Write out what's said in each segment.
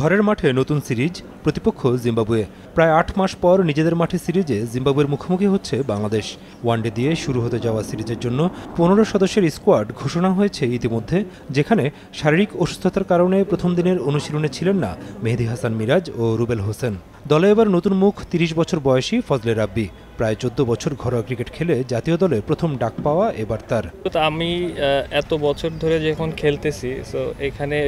ঘরের মাঠে নতুন সিরিজ প্রতিপক্ষ জিম্বাবুয়ে প্রায় আট মাস পর নিজেদের মাঠে সিরিজে জিম্বাবুয়ের মুখোমুখি হচ্ছে বাংলাদেশ ওয়ানডে দিয়ে শুরু হতে যাওয়া সিরিজের জন্য পনেরো সদস্যের স্কোয়াড ঘোষণা হয়েছে ইতিমধ্যে যেখানে শারীরিক অসুস্থতার কারণে প্রথম দিনের অনুশীলনে ছিলেন না মেহেদি হাসান মিরাজ ও রুবেল হোসেন দলে এবার নতুন মুখ তিরিশ বছর বয়সী ফজলে রাব্বি প্রায় চোদ্দ বছর ঘরোয়া ক্রিকেট খেলে জাতীয় দলে প্রথম ডাক পাওয়া এবার তার আমি এত বছর ধরে যখন খেলতেছি তো এখানে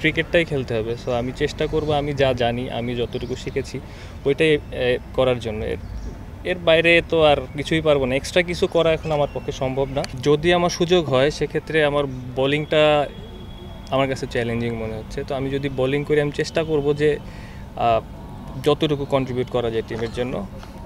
ক্রিকেটটাই খেলতে হবে সো আমি চেষ্টা করব আমি যা জানি আমি যতটুকু শিখেছি ওইটাই করার জন্য এর বাইরে তো আর কিছুই পারবো না এক্সট্রা কিছু করা এখন আমার পক্ষে সম্ভব না যদি আমার সুযোগ হয় সেক্ষেত্রে আমার বোলিংটা আমার কাছে চ্যালেঞ্জিং মনে হচ্ছে তো আমি যদি বোলিং করি আমি চেষ্টা করব যে যতটুকু কন্ট্রিবিউট করা যায় টিমের জন্য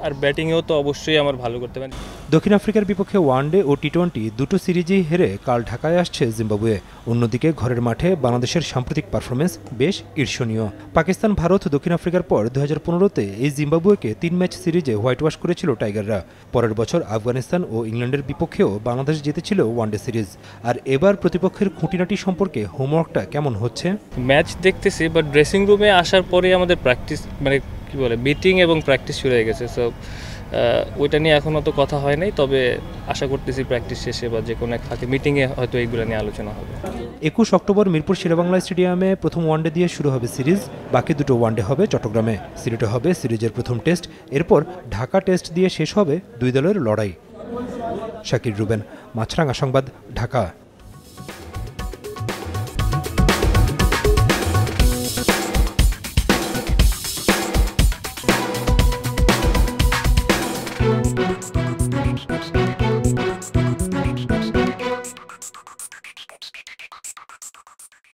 আর ব্যাটিংয়েও তো অবশ্যই আমার ভালো করতে পারি দক্ষিণ আফ্রিকার বিপক্ষে ওয়ানডে ও টি টোয়েন্টি দুটো সিরিজেই হেরে কাল ঢাকায় আসছে জিম্বাবুয়ে অন্যদিকে ঘরের মাঠে বাংলাদেশের সাম্প্রতিক পারফরমেন্স বেশ ঈর্ষণীয় পাকিস্তান ভারত দক্ষিণ আফ্রিকার পর দু হাজার পনেরোতে এই জিম্বাবুয়েকে তিন ম্যাচ সিরিজে হোয়াইট ওয়াশ করেছিল টাইগাররা পরের বছর আফগানিস্তান ও ইংল্যান্ডের বিপক্ষেও বাংলাদেশ জিতেছিল ওয়ানডে সিরিজ আর এবার প্রতিপক্ষের খুঁটিনাটি সম্পর্কে হোমওয়ার্কটা কেমন হচ্ছে ম্যাচ দেখতেছি বা ড্রেসিং রুমে আসার পরে আমাদের প্র্যাকটিস মানে কি বলে মিটিং এবং প্র্যাকটিস শুরু হয়ে গেছে সো ওইটা নিয়ে এখনও তো কথা হয় নাই তবে আশা করতেছি প্র্যাকটিস শেষে বা যে কোনো এক ফাঁকে মিটিংয়ে হয়তো এইগুলো নিয়ে আলোচনা হবে একুশ অক্টোবর মিরপুর শেরেবাংলা স্টেডিয়ামে প্রথম ওয়ানডে দিয়ে শুরু হবে সিরিজ বাকি দুটো ওয়ানডে হবে চট্টগ্রামে সিলেটে হবে সিরিজের প্রথম টেস্ট এরপর ঢাকা টেস্ট দিয়ে শেষ হবে দুই দলের লড়াই শাকির রুবেন মাছরাঙ্গা সংবাদ ঢাকা